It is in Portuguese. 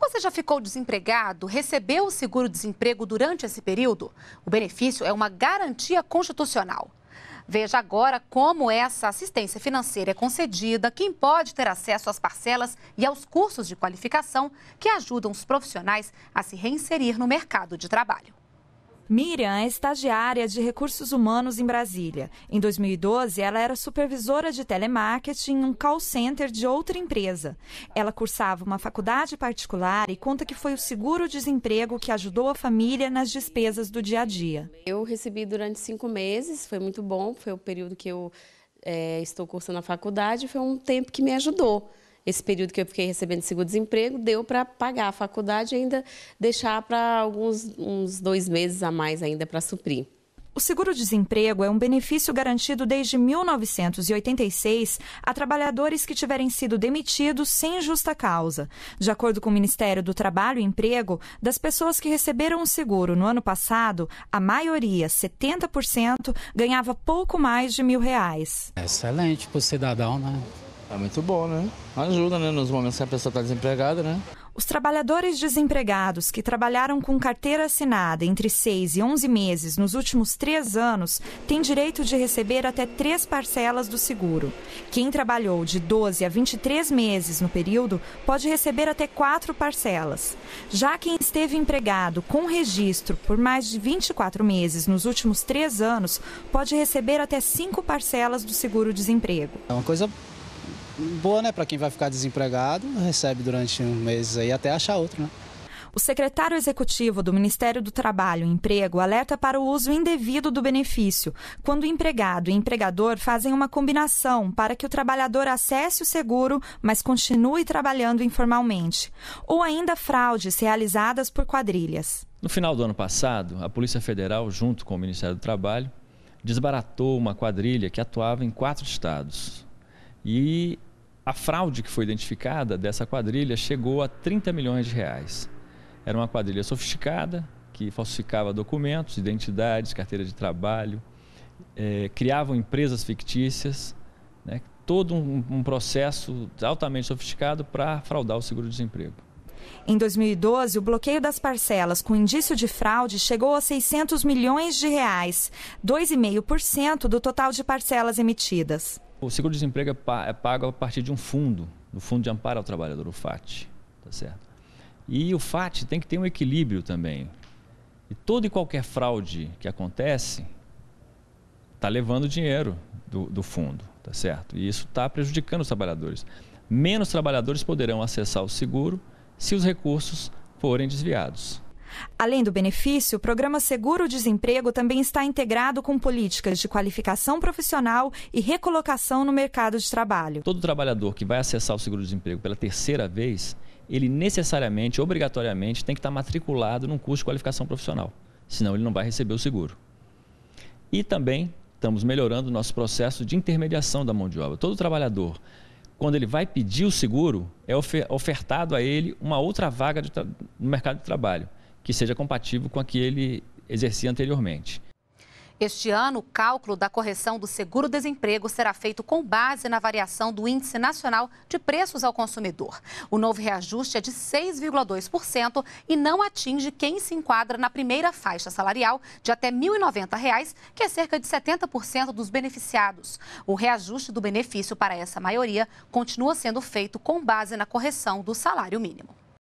Você já ficou desempregado? Recebeu o seguro-desemprego durante esse período? O benefício é uma garantia constitucional. Veja agora como essa assistência financeira é concedida, quem pode ter acesso às parcelas e aos cursos de qualificação que ajudam os profissionais a se reinserir no mercado de trabalho. Miriam é estagiária de recursos humanos em Brasília. Em 2012, ela era supervisora de telemarketing em um call center de outra empresa. Ela cursava uma faculdade particular e conta que foi o seguro-desemprego que ajudou a família nas despesas do dia a dia. Eu recebi durante cinco meses, foi muito bom, foi o período que eu é, estou cursando a faculdade, foi um tempo que me ajudou esse período que eu fiquei recebendo seguro-desemprego deu para pagar a faculdade e ainda deixar para alguns uns dois meses a mais ainda para suprir. O seguro-desemprego é um benefício garantido desde 1986 a trabalhadores que tiverem sido demitidos sem justa causa. De acordo com o Ministério do Trabalho e Emprego, das pessoas que receberam o seguro no ano passado, a maioria, 70%, ganhava pouco mais de mil reais. Excelente para o cidadão, né? É muito bom, né? Ajuda, né? Nos momentos que a pessoa está desempregada, né? Os trabalhadores desempregados que trabalharam com carteira assinada entre 6 e 11 meses nos últimos três anos têm direito de receber até três parcelas do seguro. Quem trabalhou de 12 a 23 meses no período pode receber até quatro parcelas. Já quem esteve empregado com registro por mais de 24 meses nos últimos três anos pode receber até cinco parcelas do seguro-desemprego. É uma coisa boa, né, para quem vai ficar desempregado, recebe durante um mês aí até achar outro, né? O secretário executivo do Ministério do Trabalho e Emprego alerta para o uso indevido do benefício, quando o empregado e empregador fazem uma combinação para que o trabalhador acesse o seguro, mas continue trabalhando informalmente, ou ainda fraudes realizadas por quadrilhas. No final do ano passado, a Polícia Federal, junto com o Ministério do Trabalho, desbaratou uma quadrilha que atuava em quatro estados. E a fraude que foi identificada dessa quadrilha chegou a 30 milhões de reais. Era uma quadrilha sofisticada que falsificava documentos, identidades, carteira de trabalho, é, criavam empresas fictícias, né, todo um, um processo altamente sofisticado para fraudar o seguro-desemprego. Em 2012, o bloqueio das parcelas com indício de fraude chegou a 600 milhões de reais, 2,5% do total de parcelas emitidas. O seguro-desemprego é, é pago a partir de um fundo, do Fundo de Amparo ao Trabalhador, o FAT, tá certo? E o FAT tem que ter um equilíbrio também. E toda e qualquer fraude que acontece está levando dinheiro do, do fundo, tá certo? E isso está prejudicando os trabalhadores. Menos trabalhadores poderão acessar o seguro se os recursos forem desviados. Além do benefício, o programa Seguro-Desemprego também está integrado com políticas de qualificação profissional e recolocação no mercado de trabalho. Todo trabalhador que vai acessar o seguro-desemprego pela terceira vez, ele necessariamente, obrigatoriamente, tem que estar matriculado num curso de qualificação profissional, senão ele não vai receber o seguro. E também estamos melhorando o nosso processo de intermediação da mão de obra. Todo trabalhador quando ele vai pedir o seguro, é ofertado a ele uma outra vaga no mercado de trabalho, que seja compatível com a que ele exercia anteriormente. Este ano, o cálculo da correção do seguro-desemprego será feito com base na variação do Índice Nacional de Preços ao Consumidor. O novo reajuste é de 6,2% e não atinge quem se enquadra na primeira faixa salarial de até R$ 1.090, reais, que é cerca de 70% dos beneficiados. O reajuste do benefício para essa maioria continua sendo feito com base na correção do salário mínimo.